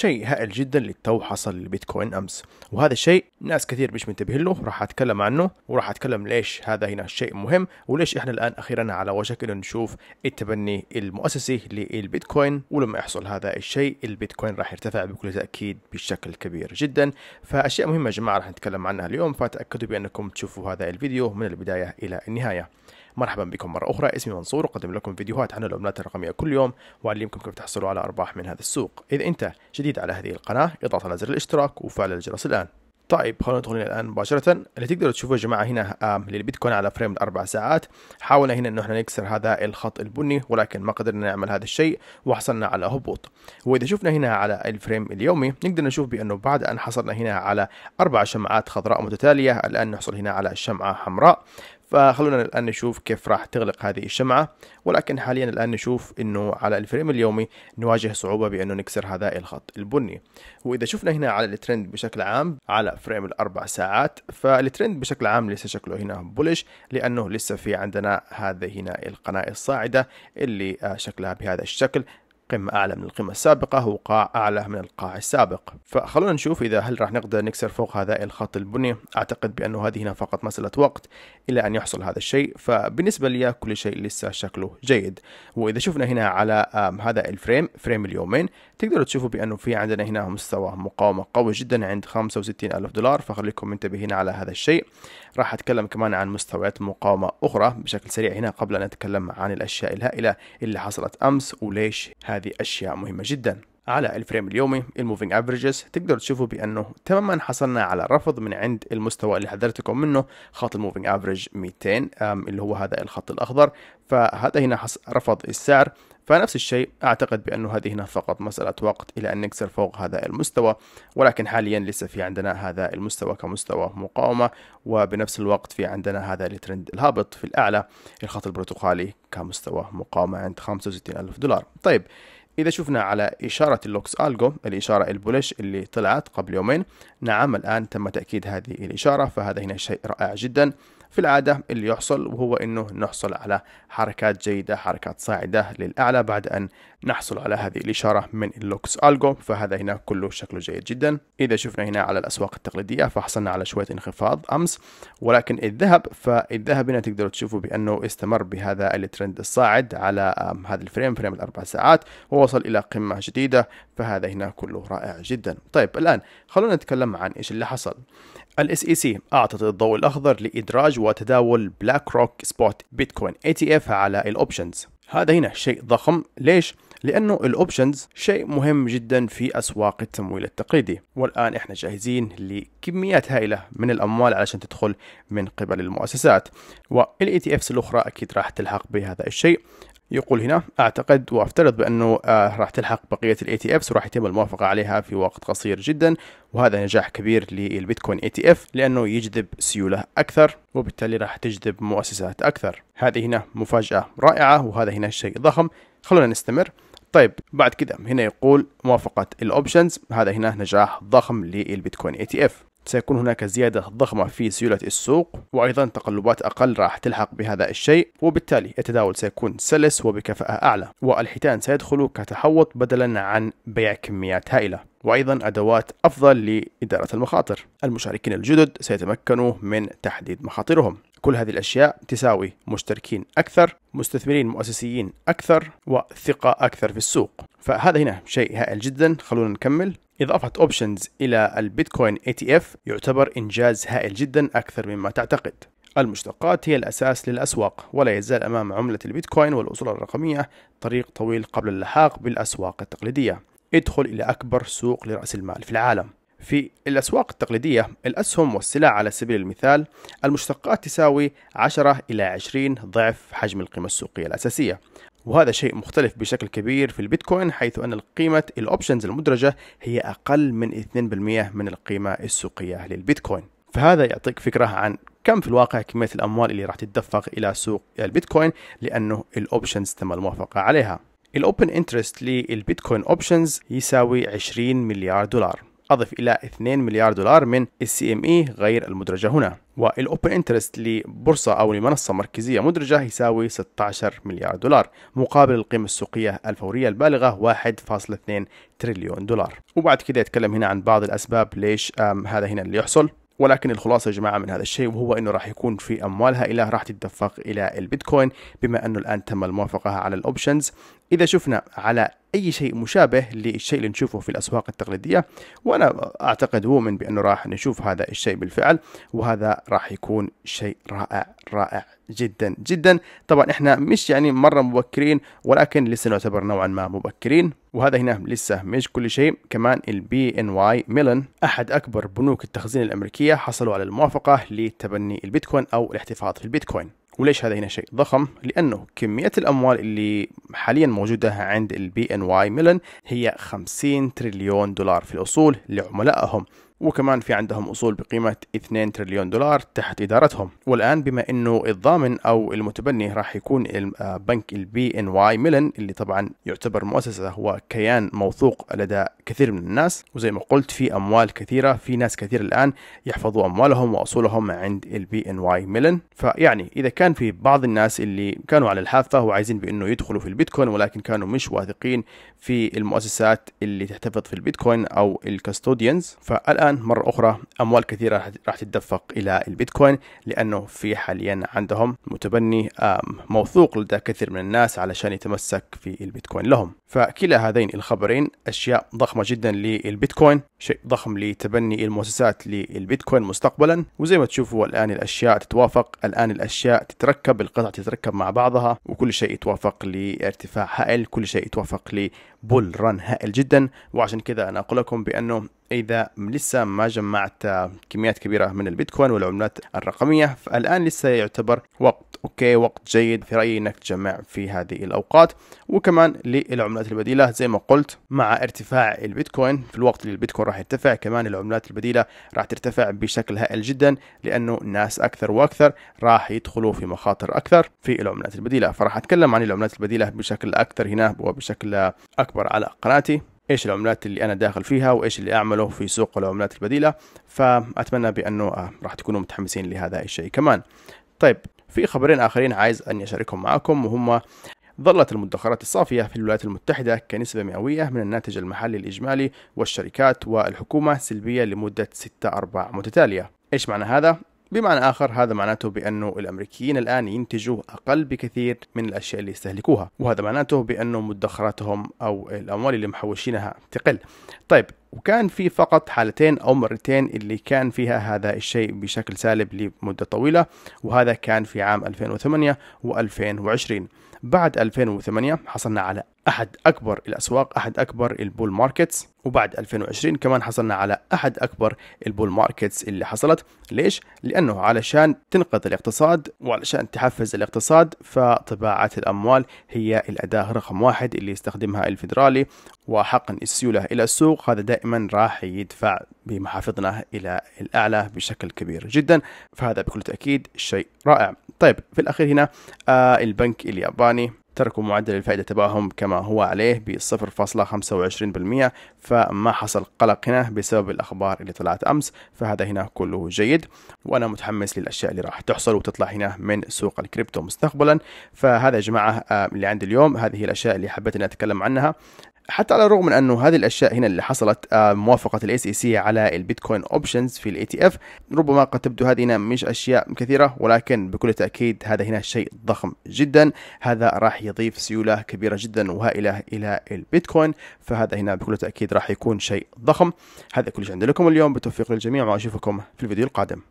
شيء هائل جدا للتو حصل للبيتكوين امس وهذا الشيء ناس كثير مش منتبهين له راح اتكلم عنه وراح اتكلم ليش هذا هنا الشيء مهم وليش احنا الان اخيرا على وشك انه نشوف التبني المؤسسي للبيتكوين ولما يحصل هذا الشيء البيتكوين راح يرتفع بكل تاكيد بشكل كبير جدا فاشياء مهمه يا جماعه راح نتكلم عنها اليوم فتاكدوا بانكم تشوفوا هذا الفيديو من البدايه الى النهايه مرحبا بكم مرة أخرى اسمي منصور أقدم لكم فيديوهات عن العملات الرقمية كل يوم وأعلمكم كيف تحصلوا على أرباح من هذا السوق إذا أنت جديد على هذه القناة اضغط على زر الاشتراك وفعل الجرس الآن طيب خلونا ندخل الان مباشره اللي تقدروا تشوفوه يا جماعه هنا للبيتكوين آه، على فريم الاربع ساعات حاولنا هنا انه احنا نكسر هذا الخط البني ولكن ما قدرنا نعمل هذا الشيء وحصلنا على هبوط واذا شفنا هنا على الفريم اليومي نقدر نشوف بانه بعد ان حصلنا هنا على اربع شمعات خضراء متتاليه الان نحصل هنا على شمعه حمراء فخلونا الآن نشوف كيف راح تغلق هذه الشمعة ولكن حاليا الآن نشوف أنه على الفريم اليومي نواجه صعوبة بأنه نكسر هذا الخط البني وإذا شفنا هنا على الترند بشكل عام على فريم الأربع ساعات فالترند بشكل عام لسه شكله هنا بولش لأنه لسه في عندنا هذا هنا القناة الصاعدة اللي آه، شكلها بهذا الشكل قمة أعلى من القمة السابقة وقاع أعلى من القاع السابق فخلونا نشوف إذا هل راح نقدر نكسر فوق هذا الخط البني أعتقد بأنه هذه هنا فقط مسألة وقت إلى أن يحصل هذا الشيء فبالنسبة لي كل شيء لسه شكله جيد وإذا شفنا هنا على هذا الفريم فريم اليومين تقدروا تشوفوا بأنه في عندنا هنا مستوى مقاومة قوي جدا عند 65 ألف دولار فخليكم منتبهين على هذا الشيء راح أتكلم كمان عن مستويات مقاومة أخرى بشكل سريع هنا قبل أن أتكلم عن الأشياء الهائلة اللي حصلت أمس وليش هذه هذه أشياء مهمة جدا على الفريم اليومي الموفينج افريجز تقدروا تشوفوا بانه تماما حصلنا على رفض من عند المستوى اللي حذرتكم منه خط الموفينج افريج 200 اللي هو هذا الخط الاخضر فهذا هنا رفض السعر فنفس الشيء أعتقد بانه هذه هنا فقط مسألة وقت إلى أن نكسر فوق هذا المستوى ولكن حاليا لسه في عندنا هذا المستوى كمستوى مقاومة وبنفس الوقت في عندنا هذا الترند الهابط في الأعلى الخط البرتقالي كمستوى مقاومة عند 65000 دولار طيب إذا شفنا على إشارة اللوكس ألجو الإشارة البولش اللي طلعت قبل يومين نعم الآن تم تأكيد هذه الإشارة فهذا هنا شيء رائع جدا في العادة اللي يحصل وهو أنه نحصل على حركات جيدة حركات صاعدة للأعلى بعد أن نحصل على هذه الإشارة من اللوكس ألجو فهذا هنا كله شكله جيد جدا إذا شفنا هنا على الأسواق التقليدية فحصلنا على شوية انخفاض أمس ولكن الذهب فالذهب هنا تقدروا تشوفوا بأنه استمر بهذا الترند الصاعد على هذا الفريم فريم الأربع ساعات ووصل إلى قمة جديدة فهذا هنا كله رائع جدا طيب الآن خلونا نتكلم عن إيش اللي حصل الاس اي سي e اعطت الضوء الاخضر لادراج وتداول بلاك روك سبوت بيتكوين اي تي اف على الاوبشنز هذا هنا شيء ضخم ليش لانه الاوبشنز شيء مهم جدا في اسواق التمويل التقليدي والان احنا جاهزين لكميات هائله من الاموال علشان تدخل من قبل المؤسسات والاي تي e الاخرى اكيد راح تلحق بهذا الشيء يقول هنا اعتقد وافترض بانه آه راح تلحق بقيه الاي تي افس وراح يتم الموافقه عليها في وقت قصير جدا وهذا نجاح كبير للبيتكوين اي تي اف لانه يجذب سيوله اكثر وبالتالي راح تجذب مؤسسات اكثر هذه هنا مفاجاه رائعه وهذا هنا شيء ضخم خلونا نستمر طيب بعد كذا هنا يقول موافقة الأوبشنز هذا هنا نجاح ضخم للبيتكوين اي تي اف سيكون هناك زيادة ضخمة في سيولة السوق وأيضا تقلبات أقل راح تلحق بهذا الشيء وبالتالي التداول سيكون سلس وبكفاءة أعلى والحيتان سيدخل كتحوط بدلا عن بيع كميات هائلة وأيضا أدوات أفضل لإدارة المخاطر المشاركين الجدد سيتمكنوا من تحديد مخاطرهم كل هذه الأشياء تساوي مشتركين أكثر مستثمرين مؤسسيين أكثر وثقة أكثر في السوق فهذا هنا شيء هائل جدا خلونا نكمل إضافة أوبشنز إلى البيتكوين ETF يعتبر إنجاز هائل جدا أكثر مما تعتقد المشتقات هي الأساس للأسواق ولا يزال أمام عملة البيتكوين والأصول الرقمية طريق طويل قبل اللحاق بالأسواق التقليدية ادخل إلى أكبر سوق لرأس المال في العالم في الأسواق التقليدية الأسهم والسلع على سبيل المثال المشتقات تساوي 10 إلى 20 ضعف حجم القيمة السوقية الأساسية وهذا شيء مختلف بشكل كبير في البيتكوين حيث أن قيمة الأوبشنز المدرجة هي أقل من 2% من القيمة السوقية للبيتكوين فهذا يعطيك فكرة عن كم في الواقع كمية الأموال اللي راح تتدفق إلى سوق البيتكوين لأنه الأوبشنز تم الموافقة عليها الأوبن انترست للبيتكوين أوبشنز يساوي 20 مليار دولار أضف إلى 2 مليار دولار من السي ام اي غير المدرجة هنا والاوبن انترست لبورصة أو لمنصة مركزية مدرجة يساوي 16 مليار دولار مقابل القيمة السوقية الفورية البالغة 1.2 تريليون دولار وبعد كده يتكلم هنا عن بعض الأسباب ليش هذا هنا اللي يحصل ولكن الخلاصة يا جماعة من هذا الشيء وهو أنه راح يكون في اموال هائله راح تتدفق إلى البيتكوين بما أنه الآن تم الموافقة على الأوبشنز إذا شفنا على اي شيء مشابه للشيء اللي نشوفه في الاسواق التقليديه وانا اعتقد ومن بانه راح نشوف هذا الشيء بالفعل وهذا راح يكون شيء رائع رائع جدا جدا طبعا احنا مش يعني مره مبكرين ولكن لسه نعتبر نوعا ما مبكرين وهذا هنا لسه مش كل شيء كمان البي ان واي ميلن احد اكبر بنوك التخزين الامريكيه حصلوا على الموافقه لتبني البيتكوين او الاحتفاظ في البيتكوين وليش هذا هنا شيء ضخم؟ لأنه كمية الأموال اللي حاليا موجودة عند البي ان واي ميلان هي 50 تريليون دولار في الأصول لعملائهم وكمان في عندهم أصول بقيمة 2 تريليون دولار تحت إدارتهم والآن بما أنه الضامن أو المتبني راح يكون آه، بنك البي ان واي ميلن اللي طبعا يعتبر مؤسسة هو كيان موثوق لدى كثير من الناس وزي ما قلت في أموال كثيرة في ناس كثير الآن يحفظوا أموالهم وأصولهم عند البي ان واي ميلن فيعني إذا كان في بعض الناس اللي كانوا على الحافة وعايزين بأنه يدخلوا في البيتكوين ولكن كانوا مش واثقين في المؤسسات اللي تحتفظ في البيتكوين أو الكاستوديانز فالآن الان مره اخرى اموال كثيره راح تتدفق الى البيتكوين لانه في حاليا عندهم متبني موثوق لدى كثير من الناس علشان يتمسك في البيتكوين لهم فكلا هذين الخبرين اشياء ضخمه جدا للبيتكوين شيء ضخم لتبني المؤسسات للبيتكوين مستقبلا وزي ما تشوفوا الان الاشياء تتوافق الان الاشياء تتركب القطع تتركب مع بعضها وكل شيء يتوافق لارتفاع هائل كل شيء يتوافق بول ران هائل جدا وعشان كذا انا اقول لكم بانه اذا لسه ما جمعت كميات كبيره من البيتكوين والعملات الرقميه فالان لسه يعتبر وقت اوكي وقت جيد في رايي انك تجمع في هذه الاوقات وكمان للعملات البديله زي ما قلت مع ارتفاع البيتكوين في الوقت اللي البيتكوين راح يرتفع كمان العملات البديله راح ترتفع بشكل هائل جدا لانه ناس اكثر واكثر راح يدخلوا في مخاطر اكثر في العملات البديله فراح اتكلم عن العملات البديله بشكل اكثر هنا وبشكل اكبر على قناتي ايش العملات اللي انا داخل فيها وايش اللي اعمله في سوق العملات البديله فاتمنى بانه آه، راح تكونوا متحمسين لهذا الشيء كمان طيب في خبرين آخرين عايز أن أشاركهم معكم وهم ظلت المدخرات الصافية في الولايات المتحدة كنسبة مئوية من الناتج المحلي الإجمالي والشركات والحكومة سلبية لمدة 6 أرباع متتالية إيش معنى هذا؟ بمعنى آخر هذا معناته بأنه الأمريكيين الآن ينتجوا أقل بكثير من الأشياء اللي يستهلكوها وهذا معناته بأنه مدخراتهم أو الأموال اللي محوشينها تقل طيب وكان في فقط حالتين أو مرتين اللي كان فيها هذا الشيء بشكل سالب لمدة طويلة وهذا كان في عام 2008 و2020 بعد 2008 حصلنا على أحد أكبر الأسواق أحد أكبر البول ماركتس وبعد 2020 كمان حصلنا على أحد أكبر البول ماركتس اللي حصلت ليش؟ لأنه علشان تنقذ الاقتصاد وعلشان تحفز الاقتصاد فطباعة الأموال هي الأداة رقم واحد اللي يستخدمها الفيدرالي وحقن السيولة إلى السوق هذا دائما راح يدفع بمحافظنا إلى الأعلى بشكل كبير جدا فهذا بكل تأكيد شيء رائع طيب في الأخير هنا آه البنك الياباني تركوا معدل الفائدة تبعهم كما هو عليه ب 0.25% فما حصل قلق هنا بسبب الأخبار اللي طلعت أمس فهذا هنا كله جيد وأنا متحمس للأشياء اللي راح تحصل وتطلع هنا من سوق الكريبتو مستقبلا فهذا يا جماعة آه، اللي عندي اليوم هذه الأشياء اللي حبيت أن أتكلم عنها حتى على الرغم من انه هذه الاشياء هنا اللي حصلت آه، موافقه الاس اي سي على البيتكوين اوبشنز في الاي تي اف ربما قد تبدو هذه هنا مش اشياء كثيره ولكن بكل تاكيد هذا هنا شيء ضخم جدا هذا راح يضيف سيوله كبيره جدا وهائله الى البيتكوين فهذا هنا بكل تاكيد راح يكون شيء ضخم هذا كل شيء عندي لكم اليوم بالتوفيق للجميع واشوفكم في الفيديو القادم